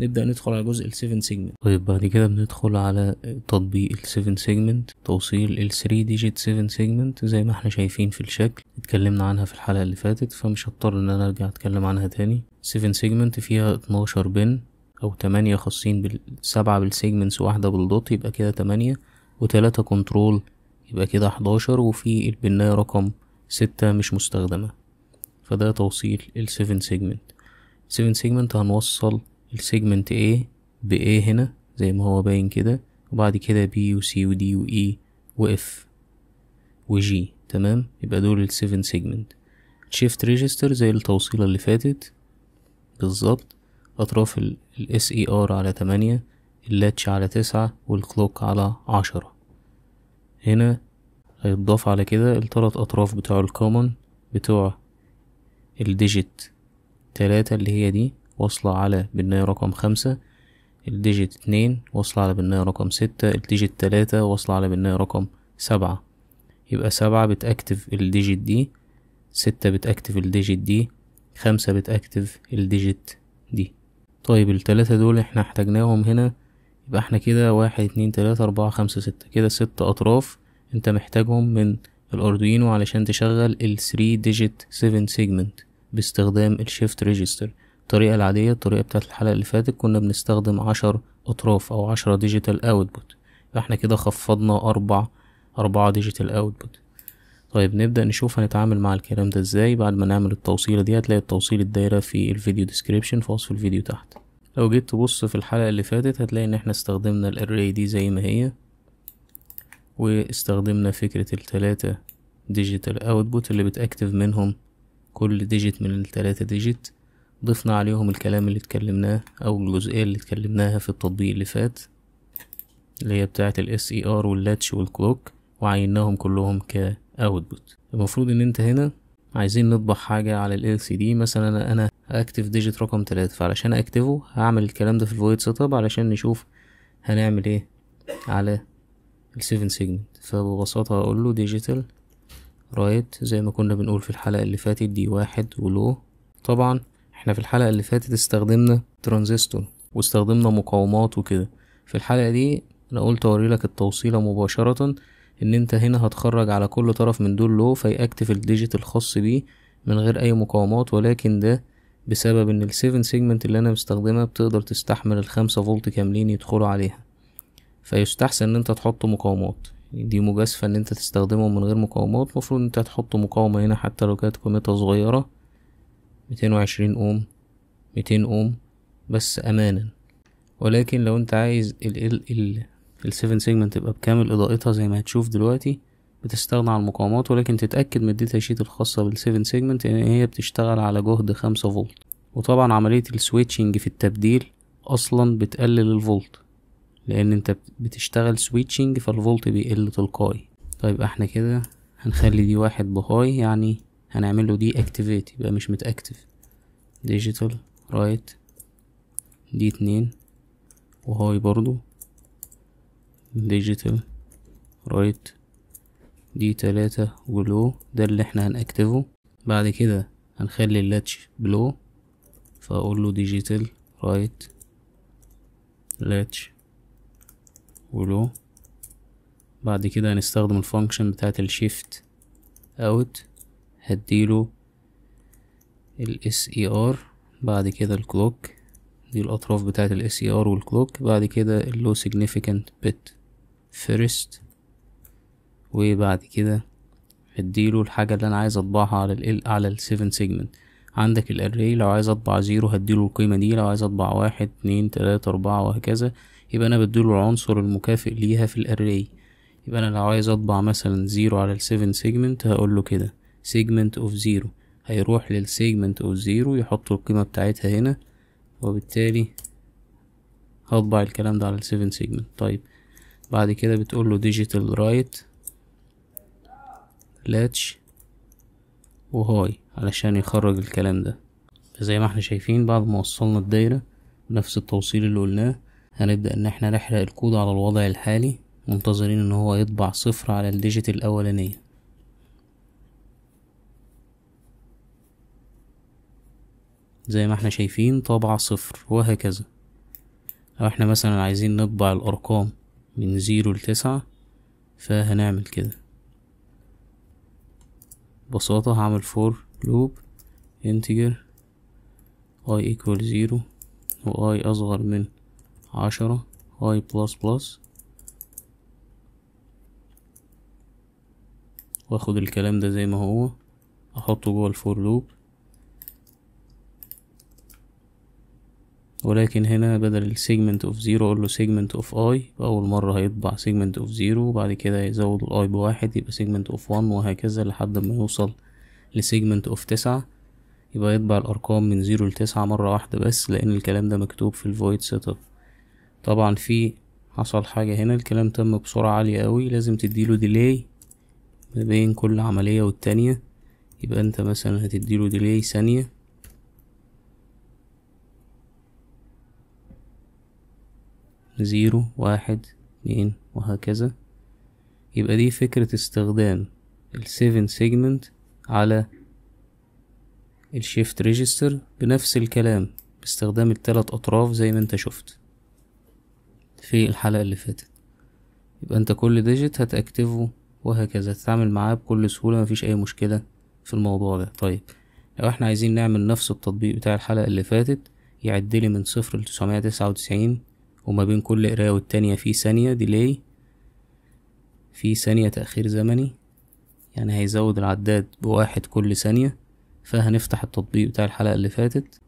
نبدا ندخل على جزء ال 7 سيجمنت طيب بعد كده بندخل على تطبيق ال 7 سيجمنت توصيل ال 3 ديجيت 7 سيجمنت زي ما احنا شايفين في الشكل اتكلمنا عنها في الحلقه اللي فاتت فمش هضطر ان انا ارجع اتكلم عنها تاني 7 سيجمنت فيها 12 بن او 8 خاصين بال 7 بالسيجمنتس واحده بالدوت يبقى كده 8 و3 كنترول يبقى كده 11 وفي البنايه رقم 6 مش مستخدمه فده توصيل ال 7 سيجمنت 7 سيجمنت هنوصل السيجمنت A ب A هنا زي ما هو باين كده وبعد كده B و C و D و E و F و G تمام يبقى دول 7 سيجمنت شيفت ريجستر زي التوصيلة اللي فاتت بالظبط أطراف ال SER على تمانية اللاتش على تسعة والكلوك على عشرة هنا هيتضاف على كده التلات أطراف بتوع الكومن بتوع الديجيت تلاتة اللي هي دي واصلة على بالناية رقم خمسة الديجيت اتنين واصلة على بالناية رقم ستة الديجيت تلاتة واصلة على بالناية رقم سبعة يبقى سبعة بتأكتف الديجيت دي ستة بتأكتف الديجيت دي خمسة بتأكتف الديجيت دي طيب التلاتة دول احنا احتاجناهم هنا يبقى احنا كده واحد اتنين تلاتة أربعة خمسة ستة كده ست أطراف انت محتاجهم من الأردوينو علشان تشغل ال 3 digit 7 segment باستخدام الشيفت ريجستر الطريقة العادية الطريقة بتاعت الحلقة اللي فاتت كنا بنستخدم عشر أطراف أو عشرة ديجيتال أوتبوت فاحنا كده خفضنا أربع أربعة ديجيتال أوتبوت طيب نبدأ نشوف هنتعامل مع الكلام ده ازاي بعد ما نعمل التوصيلة دي هتلاقي التوصيل الدايرة في الفيديو ديسكريبشن في وصف الفيديو تحت لو جيت تبص في الحلقة اللي فاتت هتلاقي ان احنا استخدمنا الاري دي زي ما هي واستخدمنا فكرة التلاتة ديجيتال اوتبوت اللي بتأكتف منهم كل ديجيت من التلاتة ديجيت ضفنا عليهم الكلام اللي اتكلمناه او الجزئية اللي اتكلمناها في التطبيق اللي فات اللي هي بتاعة ال SER واللاتش والكلوك وعيناهم كلهم ك output المفروض ان انت هنا عايزين نطبع حاجة على ال LCD مثلا انا اكتف ديجيت رقم تلاتة فعلشان اكتفه هعمل الكلام ده في الفويد سيت اب علشان نشوف هنعمل ايه على ال 7 سيجمنت فببساطة هقول له ديجيتال رايت زي ما كنا بنقول في الحلقة اللي فاتت دي واحد ولو طبعا احنا في الحلقة اللي فاتت استخدمنا ترانزستور واستخدمنا مقاومات وكده في الحلقة دي انا قلت اوريلك التوصيلة مباشرة ان انت هنا هتخرج على كل طرف من دول لو فيأكتف الديجيت الخاص بيه من غير اي مقاومات ولكن ده بسبب ان السيفن سيجمنت اللي انا مستخدمها بتقدر تستحمل الخمسة فولت كاملين يدخلوا عليها فيستحسن ان انت تحط مقاومات دي مجازفة ان انت تستخدمهم من غير مقاومات مفروض ان انت تحط مقاومة هنا حتى لو كانت قيمتها صغيرة ميتين وعشرين أوم ميتين أوم بس أمانا ولكن لو انت عايز ال ال ال السيفن سيجمنت تبقى بكامل إضاءتها زي ما هتشوف دلوقتي بتستغنى عن المقاومات ولكن تتأكد من الداتا شيت الخاصة بالسيفن سيجمنت إن هي بتشتغل على جهد خمسة فولت وطبعا عملية السويتشنج في التبديل أصلا بتقلل الفولت لأن أنت بتشتغل سويتشنج فالفولت بيقل تلقائي طيب احنا كده هنخلي دي واحد بهاي يعني هنعمل له دي اكتيفيت يبقى مش متاكتف ديجيتال رايت دي اتنين وهاي برضو ديجيتال رايت دي تلاتة ولو ده اللي احنا هنأكتفه بعد كده هنخلي اللاتش بلو فاقول له ديجيتال رايت لاتش ولو بعد كده هنستخدم الفانكشن بتاعت الشيفت اوت هديله الاس اي ار e بعد كده الكلوك دي الاطراف بتاعه الاس اي ار e والكلوك بعد كده اللو سيجنيفيكانت بت فيرست وبعد كده هديله الحاجة اللي انا عايز اطبعها على ال على ال 7 سيجمنت عندك الاري لو عايز اطبع زيرو هديله القيمة دي لو عايز اطبع واحد اتنين تلاتة اربعة وهكذا يبقى انا بديله العنصر المكافئ ليها في الاري يبقى انا لو عايز اطبع مثلا زيرو على ال 7 سيجمنت هقوله كده segment of zero هيروح للسيجمنت of zero يحط القيمة بتاعتها هنا وبالتالي هطبع الكلام ده على 7 segment طيب بعد كده بتقول له digital right latch وهاي علشان يخرج الكلام ده فزي ما احنا شايفين بعد ما وصلنا الدايرة بنفس التوصيل اللي قلناه هنبدأ ان احنا نحرق الكود على الوضع الحالي منتظرين ان هو يطبع صفر على الديجيت الاولانية زي ما احنا شايفين طابعة صفر وهكذا لو احنا مثلا عايزين نطبع الأرقام من زيرو لتسعة فهنعمل كده ببساطة هعمل فور لوب انتجر i equal زيرو و i أصغر من عشرة i بلس بلس واخد الكلام ده زي ما هو احطه جوه الفور لوب ولكن هنا بدل السيجمنت اوف زيرو اقول له سيجمنت اوف اي اول مره هيطبع سيجمنت اوف زيرو وبعد كده يزود الاي بواحد يبقى سيجمنت اوف وان وهكذا لحد ما يوصل لسيجمنت اوف تسعة يبقى يطبع الارقام من زيرو لتسعة مره واحده بس لان الكلام ده مكتوب في الفويد سيت اب طبعا في حصل حاجه هنا الكلام تم بسرعه عاليه قوي لازم تديله ديلي ما بين كل عمليه والتانيه يبقى انت مثلا هتديله ديلي ثانيه زيرو واحد اتنين وهكذا يبقى دي فكرة استخدام السيفن سيجمنت على الشيفت ريجستر بنفس الكلام باستخدام التلات أطراف زي ما انت شفت في الحلقة اللي فاتت يبقى انت كل ديجيت هتأكتفه وهكذا تتعامل معاه بكل سهولة مفيش أي مشكلة في الموضوع ده طيب لو احنا عايزين نعمل نفس التطبيق بتاع الحلقة اللي فاتت يعدلي من صفر لتسعمية تسعة وتسعين وما بين كل قراية والتانية في ثانية ديلي في ثانية تأخير زمني يعني هيزود العداد بواحد كل ثانية فهنفتح التطبيق بتاع الحلقة اللي فاتت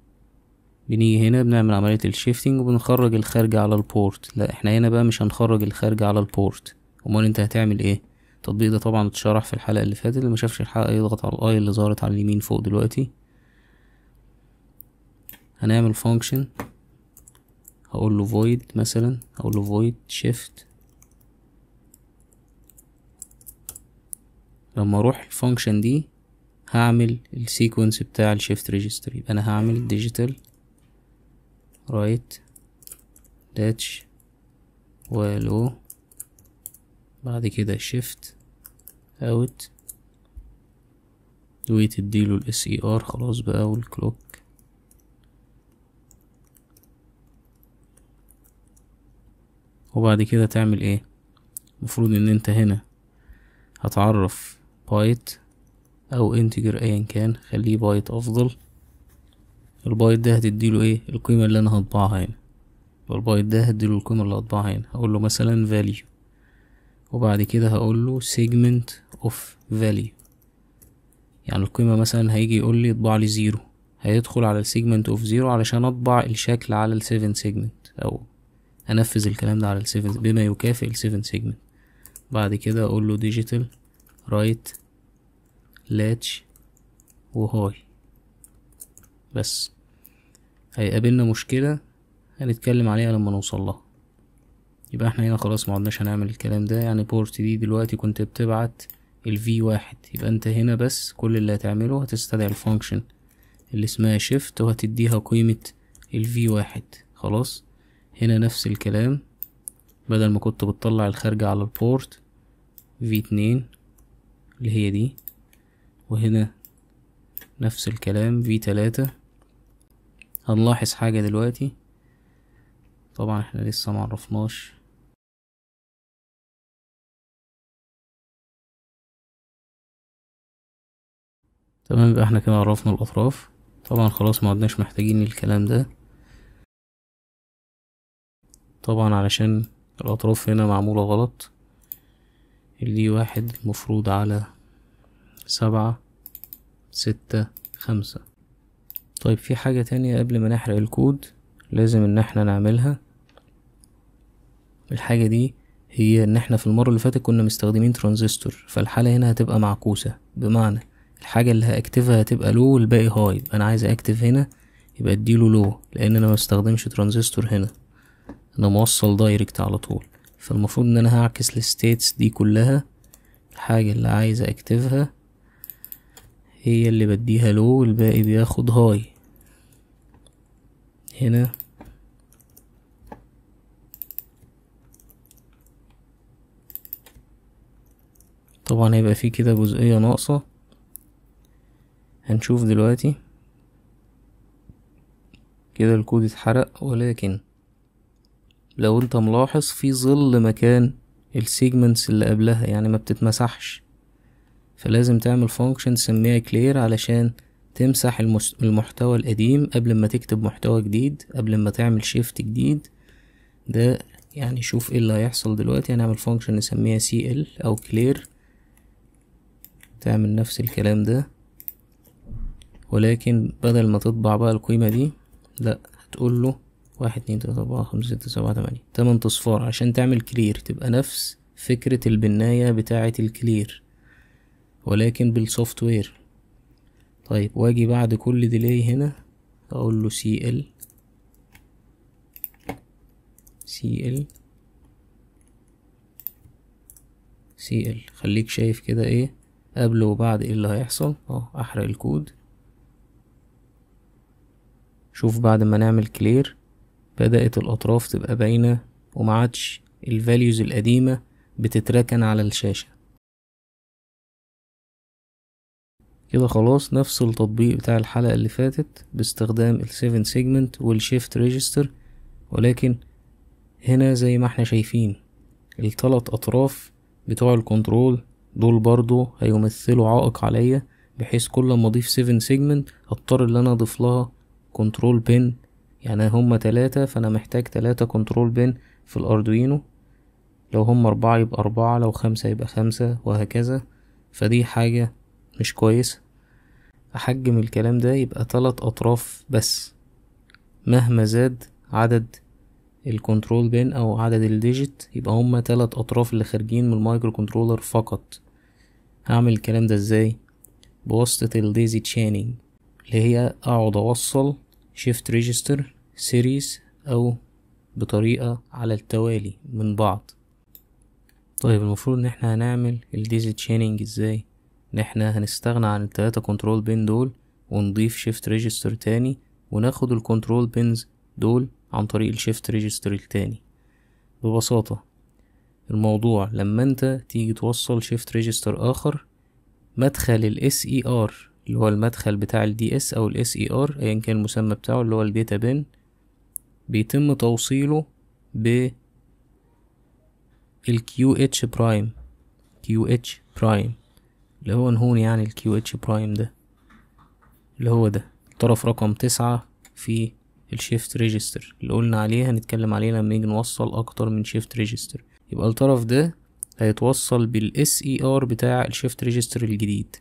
بنيجي هنا بنعمل عملية الشيفتنج وبنخرج الخارج على البورت لا احنا هنا بقى مش هنخرج الخارج على البورت امال انت هتعمل ايه التطبيق ده طبعا اتشرح في الحلقة اللي فاتت اللي مشافش الحلقة يضغط على الاي اللي ظهرت على اليمين فوق دلوقتي هنعمل فانكشن هقول له void مثلا هقول له void shift لما اروح الفانكشن دي هعمل السيكونس بتاع الشيفت ريجستر يبقى انا هعمل ديجيتال رايت داتش ولو بعد كده شيفت اوت ويت اديله الاس اي ار e خلاص بقى والكلوك وبعد كده تعمل ايه المفروض ان انت هنا هتعرف بايت او انتجر ايا كان خليه بايت افضل البايت ده هتديله ايه القيمة اللي انا هطبعها هنا والبايت ده هديله القيمة اللي هطبعها هنا هقول له مثلا value وبعد كده هقول له segment of value يعني القيمة مثلا هيجي يقول لي اطبع لي زيرو هيدخل على segment of zero علشان اطبع الشكل على ال 7 segment او انفذ الكلام ده على السيفن بما يكافئ السيفن سيجمنت بعد كده اقول له ديجيتال رايت لاتش وهاي بس هيقابلنا مشكلة هنتكلم عليها لما نوصل لها يبقى احنا هنا خلاص معدناش هنعمل الكلام ده يعني بورت دي دلوقتي كنت بتبعت الفي واحد يبقى انت هنا بس كل اللي هتعمله هتستدعي الفانكشن اللي اسمها شيفت وهتديها قيمة الفي واحد خلاص هنا نفس الكلام بدل ما كنت بتطلع الخارجة على البورت في اتنين اللي هي دي وهنا نفس الكلام في تلاتة هنلاحظ حاجة دلوقتي طبعا احنا لسه معرفناش تمام يبقى احنا كده عرفنا الاطراف طبعا خلاص ما عدناش محتاجين الكلام ده طبعا علشان الأطراف هنا معمولة غلط الدي واحد مفروض على سبعة ستة خمسة طيب في حاجة تانية قبل ما نحرق الكود لازم ان احنا نعملها الحاجة دي هي ان احنا في المرة اللي فاتت كنا مستخدمين ترانزستور فالحالة هنا هتبقى معكوسة بمعنى الحاجة اللي هاكتفها هتبقى لو والباقي هاي انا عايز اكتف هنا يبقى اديله لو لان انا مستخدمش ترانزستور هنا انا موصل دايركت على طول فالمفروض ان انا هعكس الستيتس دي كلها الحاجة اللي عايز اكتبها هي اللي بديها لو والباقي بياخد هاي هنا طبعا هيبقى فيه كده جزئية ناقصة هنشوف دلوقتي كده الكود اتحرق ولكن لو انت ملاحظ في ظل مكان السيجمنتس اللي قبلها يعني ما بتتمسحش فلازم تعمل فانكشن تسميها كلير علشان تمسح المحتوى القديم قبل ما تكتب محتوى جديد قبل ما تعمل شيفت جديد ده يعني شوف ايه اللي هيحصل دلوقتي يعني هنعمل فانكشن نسميها ال او كلير تعمل نفس الكلام ده ولكن بدل ما تطبع بقى القيمة دي لا هتقول له واحد اتنين تلاتة أربعة خمسة ستة سبعة تمانية تمن تصفار عشان تعمل كلير تبقى نفس فكرة البناية بتاعة الكلير ولكن بالسوفت وير طيب واجي بعد كل ديلي هنا اقول له سي ال سي ال سي ال خليك شايف كده ايه قبل وبعد ايه اللي هيحصل اه احرق الكود شوف بعد ما نعمل كلير بدأت الأطراف تبقى باينة ومعادش الفاليوز القديمة بتتركن على الشاشة كده خلاص نفس التطبيق بتاع الحلقة اللي فاتت باستخدام ال 7 سيجمنت والشيفت ريجستر ولكن هنا زي ما احنا شايفين التلات أطراف بتوع الكنترول دول برضو هيمثلوا عائق عليا بحيث كل ما اضيف 7 سيجمنت هضطر ان انا اضيف لها كنترول بين يعني هما تلاتة فأنا محتاج تلاتة كنترول بن في الأردوينو لو هما أربعة يبقى أربعة لو خمسة يبقى خمسة وهكذا فدي حاجة مش كويسة أحجم الكلام ده يبقى تلات أطراف بس مهما زاد عدد الكنترول بين أو عدد الديجيت يبقى هما تلات أطراف اللي خارجين من المايكرو كنترولر فقط هعمل الكلام ده ازاي بواسطة الديزي تشانينج اللي هي أقعد أوصل شيفت ريجستر سيريز أو بطريقة على التوالي من بعض طيب المفروض ان احنا هنعمل الديزي تشيننج ازاي ان احنا هنستغنى عن التلاتة كنترول بين دول ونضيف شيفت ريجستر تاني وناخد الكنترول بينز دول عن طريق الشيفت ريجستر التاني ببساطة الموضوع لما انت تيجي توصل شيفت ريجستر اخر مدخل الاس اي ار e اللي هو المدخل بتاع الدي اس او الاس اي ار e ايا كان المسمى بتاعه اللي هو data بين بيتم توصيله ب ال QH برايم QH برايم اللي هو نهون يعني ال QH برايم ده اللي هو ده الطرف رقم تسعة في الشيفت ريجستر اللي قلنا عليه هنتكلم عليه لما نيجي نوصل اكتر من شيفت ريجستر يبقى الطرف ده هيتوصل بالاس اي ار e بتاع الشيفت ريجستر الجديد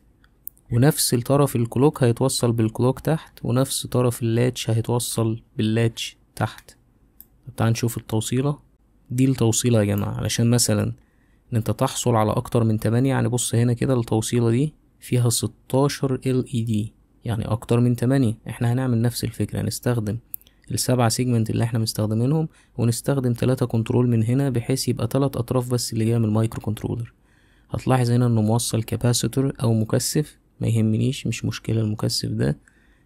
ونفس الطرف الكلوك هيتوصل بالكلوك تحت ونفس طرف اللاتش هيتوصل باللاتش تحت تعال نشوف التوصيلة دي التوصيلة يا جماعة علشان مثلا ان انت تحصل على اكتر من تمانية يعني بص هنا كده التوصيلة دي فيها ستاشر ال اي دي يعني اكتر من تمانية احنا هنعمل نفس الفكرة هنستخدم السبعة سيجمنت اللي احنا مستخدمينهم ونستخدم تلاتة كنترول من هنا بحيث يبقى تلات اطراف بس اللي جاية من المايكرو كنترولر هتلاحظ هنا انه موصل كاباسيتور او مكثف ما يهمنيش مش مشكلة المكثف ده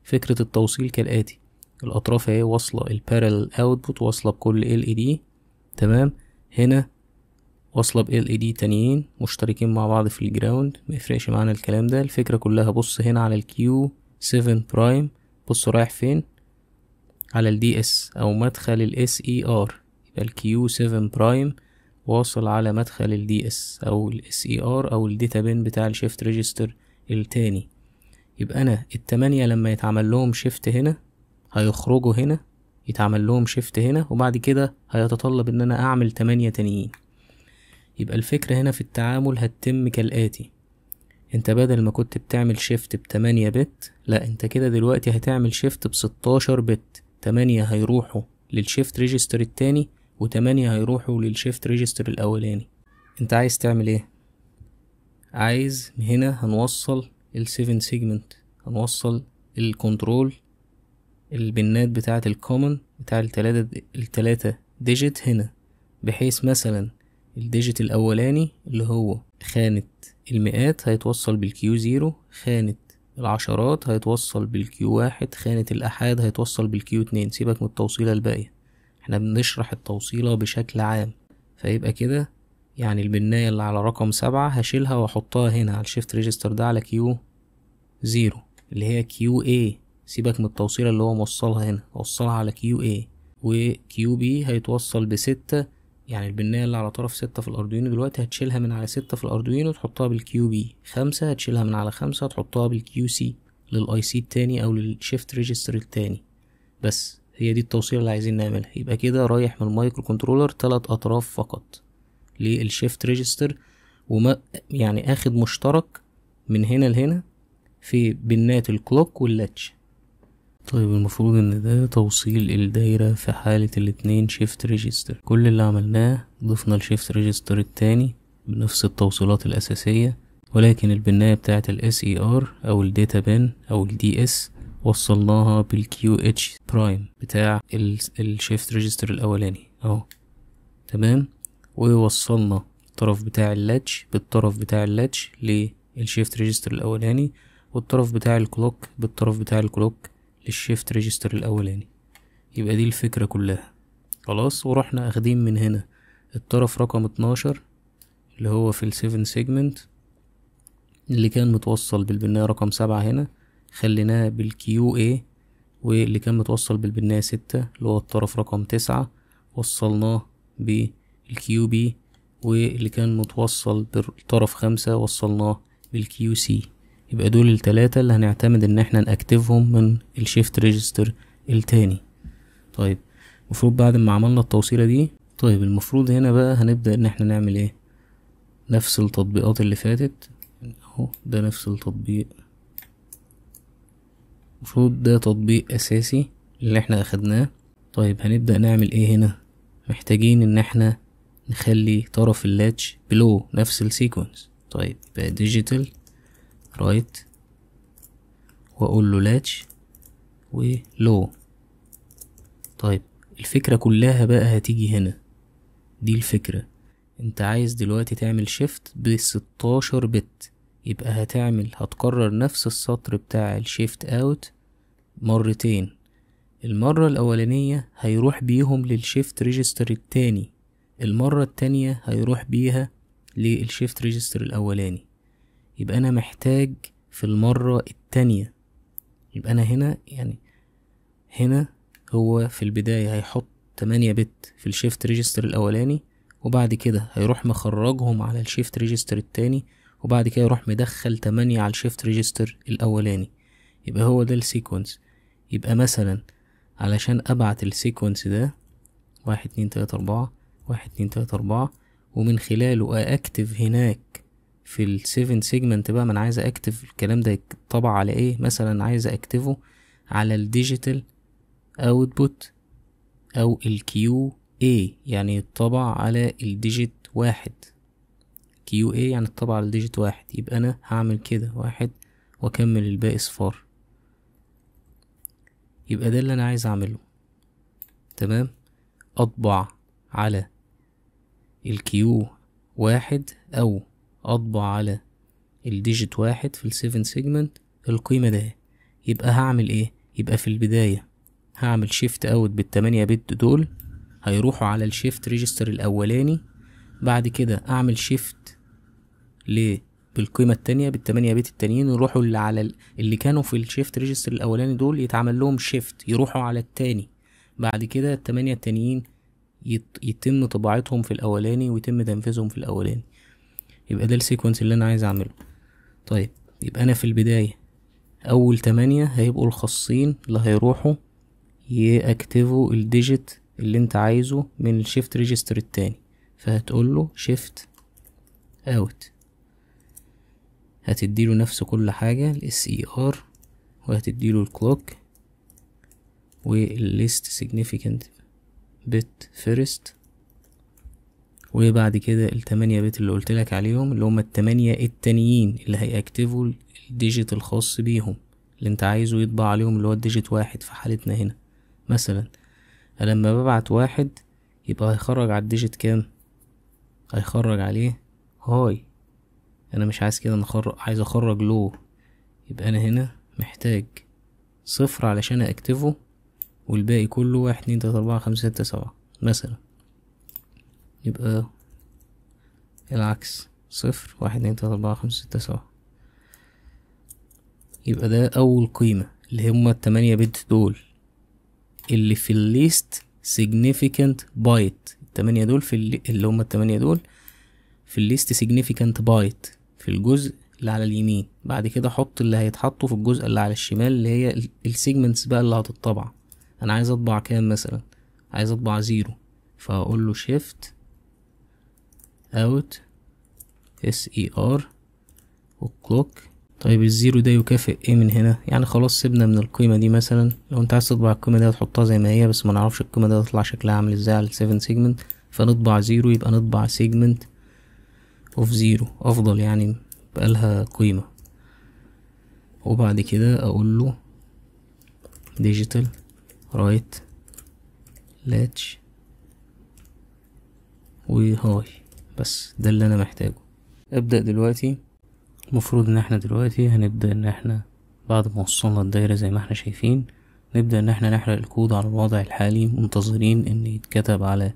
فكرة التوصيل كالآتي الاطراف اهي واصله البارل اوتبوت واصله بكل ال اي دي تمام هنا واصله ب اي دي تانيين مشتركين مع بعض في الجراوند ميفرقش معانا الكلام ده الفكره كلها بص هنا على الكيو 7 برايم بص رايح فين على الدي اس او مدخل الاس اي ار e يبقى الكيو 7 برايم واصل على مدخل الدي اس او الاس اي ار e او الداتا بين بتاع الشيفت ريجستر التاني يبقى انا التمانية لما يتعمل لهم شيفت هنا هيخرجوا هنا يتعمل لهم شيفت هنا وبعد كده هيتطلب ان انا اعمل تمانية تانيين يبقى الفكرة هنا في التعامل هتتم كالآتي انت بدل ما كنت بتعمل شيفت بتمانية بت لا انت كده دلوقتي هتعمل شيفت بستاشر بت تمانية هيروحوا للشيفت ريجستر التاني وتمانية هيروحوا للشيفت ريجستر الأولاني انت عايز تعمل ايه؟ عايز هنا هنوصل السيفن سيجمنت هنوصل الكنترول البنات بتاعة الكومن بتاع التلاتة التلاتة ديجيت هنا بحيث مثلا الديجيت الأولاني اللي هو خانة المئات هيتوصل بالكيو زيرو خانة العشرات هيتوصل بالكيو واحد خانة الأحاد هيتوصل بالكيو اتنين سيبك من التوصيلة الباقية احنا بنشرح التوصيلة بشكل عام فيبقى كده يعني البناية اللي على رقم سبعة هشيلها واحطها هنا على الشيفت ريجستر ده على كيو زيرو اللي هي كيو ايه سيبك من التوصيلة اللي هو موصلها هنا وصلها على كيو اي وكيو بي هيتوصل بستة يعني البنية اللي على طرف ستة في الأردوينو دلوقتي هتشيلها من على ستة في الأردوينو تحطها بالكيو بي خمسة هتشيلها من على خمسة تحطها بالكيو سي للأي سي التاني أو للشيفت ريجستر التاني بس هي دي التوصيلة اللي عايزين نعملها يبقى كده رايح من المايكرو كنترولر تلات أطراف فقط للشيفت ريجستر وما يعني اخد مشترك من هنا لهنا في بنات الكلوك واللاتش طيب المفروض ان ده توصيل الدايرة في حالة الاتنين شيفت ريجستر كل اللي عملناه ضفنا الشيفت ريجستر التاني بنفس التوصيلات الأساسية ولكن البناية بتاعة ال SER أو ال Data Bin أو ال DS وصلناها بال QH prime بتاع الشيفت ريجستر الأولاني أهو تمام ووصلنا الطرف بتاع اللاتش بالطرف بتاع اللاتش للشيفت ريجستر الأولاني والطرف بتاع الكلوك بالطرف بتاع الكلوك الشيفت ريجستر الاولاني يعني. يبقى دي الفكرة كلها خلاص ورحنا اخدين من هنا الطرف رقم اتناشر اللي هو في السيفن سيجمنت اللي كان متوصل بالبناية رقم سبعة هنا خليناه بالكيو اي واللي كان متوصل بالبناية ستة اللي هو الطرف رقم تسعة وصلناه بالكيو بي واللي كان متوصل بالطرف خمسة وصلناه بالكيو سي يبقى دول التلاتة اللي هنعتمد ان احنا نأكتفهم من الشيفت ريجستر التاني طيب المفروض بعد ما عملنا التوصيلة دي طيب المفروض هنا بقى هنبدأ ان احنا نعمل ايه نفس التطبيقات اللي فاتت اهو ده نفس التطبيق المفروض ده تطبيق اساسي اللي احنا اخدناه طيب هنبدأ نعمل ايه هنا محتاجين ان احنا نخلي طرف اللاتش بلو نفس السيكونس طيب يبقى ديجيتال رايت واقول له لاتش ولو طيب الفكرة كلها بقى هتيجي هنا دي الفكرة انت عايز دلوقتي تعمل شيفت بستاشر بت يبقى هتعمل هتكرر نفس السطر بتاع الشيفت اوت مرتين المرة الأولانية هيروح بيهم للشيفت ريجستر التاني المرة التانية هيروح بيها للشيفت ريجستر الأولاني يبقى أنا محتاج في المرة التانية يبقى أنا هنا يعني هنا هو في البداية هيحط 8 بت في الشيفت ريجستر الأولاني وبعد كده هيروح مخرجهم على الشيفت ريجستر التاني وبعد كده يروح مدخل 8 على الشيفت ريجستر الأولاني يبقى هو ده السيكونس يبقى مثلا علشان أبعت السيكونس ده واحد اتنين تلاتة أربعة واحد اتنين تلاتة أربعة ومن خلاله أكتف هناك في ال7 سيجمنت بقى ما انا عايز اكتف الكلام ده طبع على ايه مثلا عايز اكتفه على الديجيتال اوتبوت او الكيو اي يعني الطبع على الديجيت واحد كيو اي يعني الطبع على الديجيت واحد يبقى انا هعمل كده واحد واكمل الباقي صفار يبقى ده اللي انا عايز اعمله تمام اطبع على الكيو واحد او اطبع على الديجيت واحد في السيفن سيجمنت القيمة ده يبقى هعمل ايه يبقى في البداية هعمل شيفت اوت بالتمانية بت دول هيروحوا على الشيفت ريجستر الاولاني بعد كده اعمل شيفت ليه بالقيمة التانية بالتمانية بت التانيين يروحوا اللي على اللي كانوا في الشيفت ريجستر الأولاني دول يتعمل لهم شيفت يروحوا على التاني بعد كده التمانية التانيين يتم طباعتهم في الأولاني ويتم تنفيذهم في الأولاني يبقى ده السيكونس اللي انا عايز اعمله طيب يبقى انا في البداية اول تمانية هيبقوا الخاصين اللي هيروحوا يأكتفوا الديجيت اللي انت عايزه من الشيفت ريجستر التاني فهتقول له شيفت اوت هتديله نفس كل حاجة الاس اي ار وهتديله الكلوك والليست significant bit first وبعد كده التمانية بيت اللي لك عليهم اللي هما التمانية التانيين اللي هيأكتفوا الديجيت الخاص بيهم اللي انت عايزه يطبع عليهم اللي هو الديجيت واحد في حالتنا هنا مثلا لما ببعت واحد يبقى هيخرج على الديجيت كام هيخرج عليه هاي انا مش عايز كده نخرج عايز اخرج لو يبقى انا هنا محتاج صفر علشان اكتفه والباقي كله واحد اتنين تلاتة اربعة خمسة ستة سبعة مثلا يبقى العكس صفر واحد اتنين تلاتة أربعة خمسة ستة سبعة يبقى ده أول قيمة اللي هما التمانية بت دول اللي في الليست significant بايت التمانية دول في اللي, اللي هما التمانية دول في الليست significant بايت في الجزء اللي على اليمين بعد كده حط اللي هيتحطوا في الجزء اللي على الشمال اللي هي السيجمنتس بقى اللي هتطبع انا عايز اطبع كام مثلا عايز اطبع زيرو فاقول له شيفت اوت اس اي ار طيب الزيرو ده يكافئ ايه من هنا يعني خلاص سيبنا من القيمه دي مثلا لو انت عايز تطبع القيمه دي هتحطها زي ما هي بس ما نعرفش القيمه دي هتطلع شكلها عامل ازاي على 7 سيجمنت فنطبع زيرو يبقى نطبع سيجمنت اوف زيرو افضل يعني لها قيمه وبعد كده اقول له ديجيتال رايت لاتش وهاي بس ده اللي انا محتاجه ابدأ دلوقتي المفروض ان احنا دلوقتي هنبدأ ان احنا بعد ما وصلنا الدايرة زي ما احنا شايفين نبدأ ان احنا نحرق الكود على الوضع الحالي منتظرين ان يتكتب على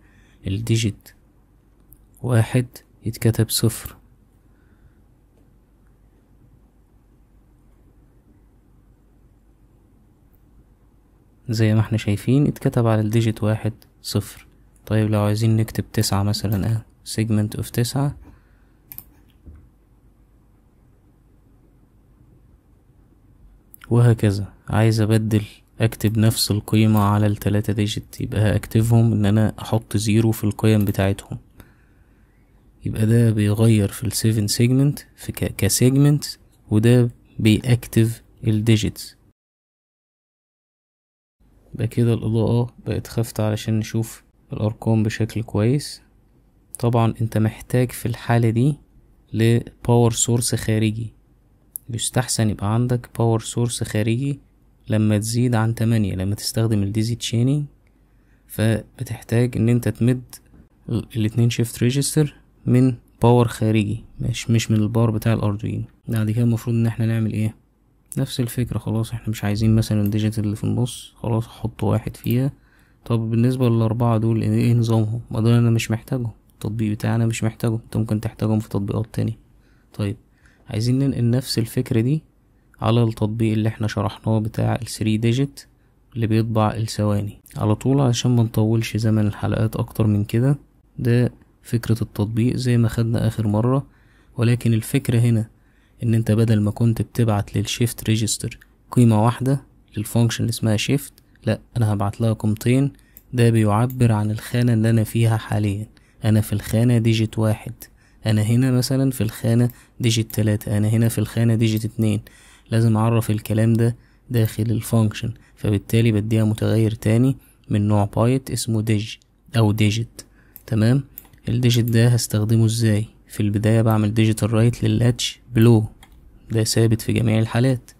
الديجيت واحد يتكتب صفر زي ما احنا شايفين اتكتب على الديجيت واحد صفر طيب لو عايزين نكتب تسعة مثلا اه سيجمنت اوف تسعة وهكذا عايز ابدل اكتب نفس القيمة على التلاتة ديجيت يبقى هاكتبهم ان انا احط زيرو في القيم بتاعتهم يبقى ده بيغير في السيفن سيجمنت في كسيجمنت وده بيأكتف الديجيتس يبقى كده الإضاءة بقت خفت علشان نشوف الأرقام بشكل كويس طبعا انت محتاج في الحالة دي لباور سورس خارجي يستحسن يبقى عندك باور سورس خارجي لما تزيد عن تمانية لما تستخدم الديزي تشيني فبتحتاج ان انت تمد الاتنين شيفت ريجستر من باور خارجي مش مش من الباور بتاع الاردوين بعد كده المفروض ان احنا نعمل ايه نفس الفكرة خلاص احنا مش عايزين مثلا الديجيتال اللي في النص خلاص احط واحد فيها طب بالنسبة للأربعة دول ايه نظامهم ما دول انا مش محتاجهم التطبيق بتاعنا مش محتاجه انت ممكن تحتاجهم في تطبيقات تاني طيب عايزين ننقل نفس الفكرة دي على التطبيق اللي احنا شرحناه بتاع الثري ديجيت اللي بيطبع الثواني على طول علشان ما نطولش زمن الحلقات اكتر من كده ده فكرة التطبيق زي ما خدنا اخر مرة ولكن الفكرة هنا ان انت بدل ما كنت بتبعت للشيفت ريجستر قيمة واحدة للفانكشن اللي اسمها شيفت لا انا هبعت لها قيمتين ده بيعبر عن الخانة اللي انا فيها حاليا أنا في الخانة ديجيت واحد أنا هنا مثلا في الخانة ديجيت تلاتة أنا هنا في الخانة ديجيت اتنين لازم أعرف الكلام ده داخل الفانكشن فبالتالي بديها متغير تاني من نوع بايت اسمه ديج أو ديجيت تمام الديجيت ده هستخدمه ازاي في البداية بعمل ديجيتال رايت للاتش بلو ده ثابت في جميع الحالات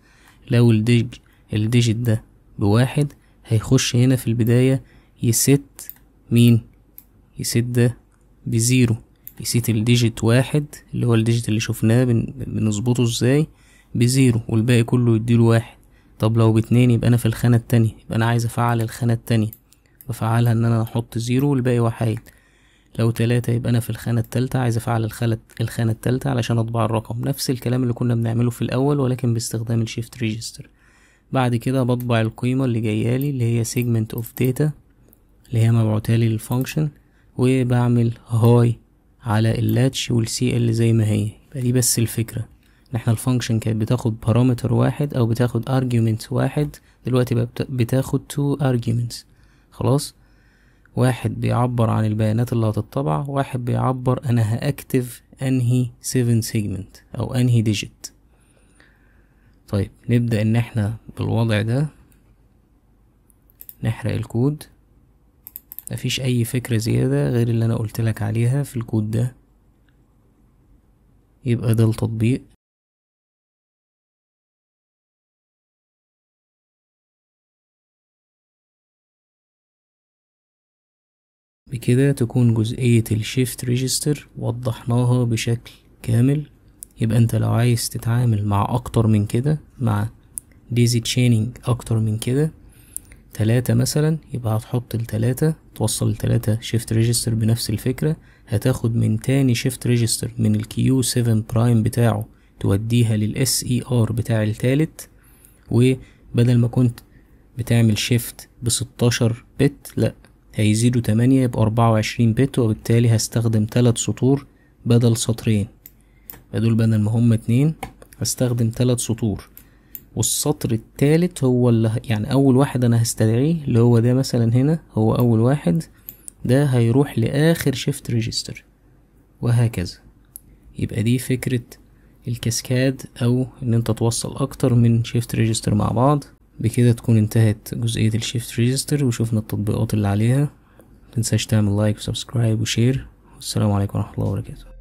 لو الديج الديجيت ده بواحد هيخش هنا في البداية يست مين يست ده بزيرو نسيت الديجيت واحد اللي هو الديجيت اللي شفناه بن... بنظبطه ازاي بزيرو والباقي كله يديله واحد طب لو باتنين يبقى انا في الخانة التانية يبقى انا عايز افعل الخانة التانية بفعلها ان انا احط زيرو والباقي وحيد لو تلاتة يبقى انا في الخانة التالتة عايز افعل الخانة الخانة التالتة علشان اطبع الرقم نفس الكلام اللي كنا بنعمله في الاول ولكن باستخدام الشيفت ريجستر بعد كده بطبع القيمة اللي جايالي اللي هي سيجمنت اوف داتا اللي هي مبعوتالي للفانكشن وبعمل هاي على اللاتش والسي ال زي ما هي يبقى دي بس الفكرة ان احنا الفانكشن كانت بتاخد بارامتر واحد او بتاخد ارجيومنت واحد دلوقتي بقى بتاخد تو ارجيومنتس خلاص واحد بيعبر عن البيانات اللي هتطبع واحد بيعبر انا هاكتف انهي 7 سيجمنت او انهي ديجيت طيب نبدأ ان احنا بالوضع ده نحرق الكود مفيش اي فكرة زيادة غير اللي انا لك عليها في الكود ده يبقى ده التطبيق بكده تكون جزئية الشيفت ريجستر وضحناها بشكل كامل يبقى انت لو عايز تتعامل مع اكتر من كده مع ديزي تشيننج اكتر من كده تلاتة مثلا يبقى هتحط التلاتة توصل التلاتة شيفت ريجستر بنفس الفكرة هتاخد من تاني شيفت ريجستر من الكيو 7 برايم بتاعه توديها للاس اي ار e بتاع التالت وبدل ما كنت بتعمل شيفت بستاشر بت لأ هيزيدوا تمانية يبقى أربعة وعشرين بت وبالتالي هستخدم تلات سطور بدل سطرين فدول بدل ما هما اتنين هستخدم تلات سطور والسطر التالت هو اللي يعني اول واحد انا هستدعيه اللي هو ده مثلا هنا هو اول واحد ده هيروح لاخر شيفت ريجستر وهكذا يبقى دي فكرة الكاسكاد او ان انت توصل اكتر من شيفت ريجستر مع بعض بكده تكون انتهت جزئية الشيفت ريجستر وشوفنا التطبيقات اللي عليها متنساش تعمل لايك وسبسكرايب وشير والسلام عليكم ورحمة الله وبركاته